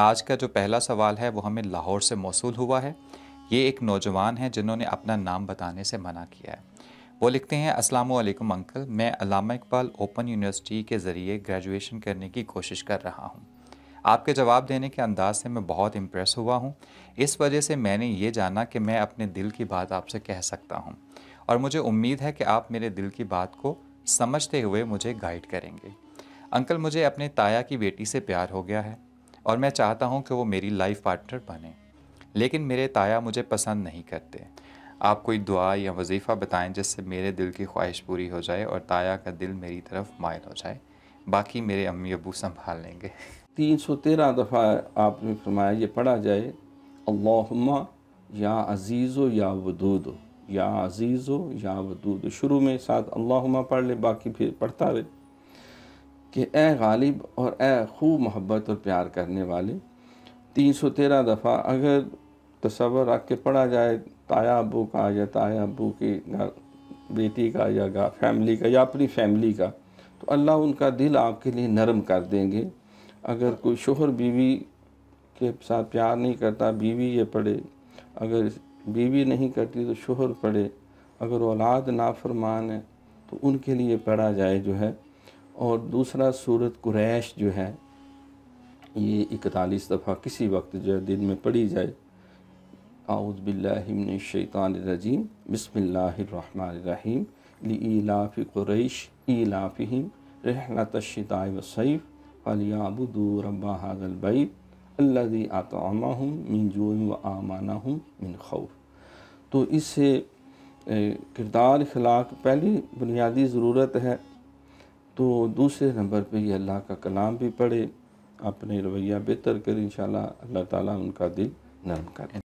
आज का जो पहला सवाल है वो हमें लाहौर से मौसू हुआ है ये एक नौजवान है जिन्होंने अपना नाम बताने से मना किया है वो लिखते हैं अस्सलाम वालेकुम अंकल मैं अलामा इकबाल ओपन यूनिवर्सिटी के ज़रिए ग्रेजुएशन करने की कोशिश कर रहा हूँ आपके जवाब देने के अंदाज से मैं बहुत इम्प्रेस हुआ हूँ इस वजह से मैंने ये जाना कि मैं अपने दिल की बात आपसे कह सकता हूँ और मुझे उम्मीद है कि आप मेरे दिल की बात को समझते हुए मुझे गाइड करेंगे अंकल मुझे अपने ताया की बेटी से प्यार हो गया है और मैं चाहता हूँ कि वो मेरी लाइफ पार्टनर बने लेकिन मेरे ताया मुझे पसंद नहीं करते आप कोई दुआ या वजीफ़ा बताएं जिससे मेरे दिल की ख्वाहिश पूरी हो जाए और ताया का दिल मेरी तरफ मायल हो जाए बाकी मेरे अम्मी अबू संभाल लेंगे तीन सौ तेरह दफ़ा आपने फरमाया ये पढ़ा जाए अल्लाहुम्मा या अजीज़ो या वदूदो या अजीज़ो या वदूदो शुरू में साथ अल्लाहुम्मा पढ़ ले बाकी फिर पढ़ता रहे कि ए गालिब और ए खूब मोहब्बत और प्यार करने वाले तीन सौ तेरह दफ़ा अगर तस्वर रख के पढ़ा जाए ताया अबू का या ताया अबू की बेटी का या गा फैमिली का या अपनी फैमिली का तो अल्लाह उनका दिल आपके लिए नरम कर देंगे अगर कोई शोहर बीवी के साथ प्यार नहीं करता बीवी ये पढ़े अगर बीवी नहीं करती तो शोहर पढ़े अगर औलाद नाफरमान है तो उनके लिए पढ़ा जाए जो है और दूसरा सूरत कुरैश जो है ये इकतालीस दफ़ा किसी वक्त जो है दिन में पढ़ी जाए आउज़बिल्लिमिनशैतानरजीम बसमिल्लाम लाफ़ कुरैश ईलाफ़िम रहलतशिता वसैफ़ फलियाबुदू रब्बा हाजल बैत अल्लादी आतमा हूँ मिन जो व आमाना हूँ मिन खौफ तो इससे किरदार अखलाक पहली बुनियादी ज़रूरत है तो दूसरे नंबर पे ये अल्लाह का कलाम भी पढ़े अपने रवैया बेहतर करें इन अल्लाह ताला उनका दिल नरम करें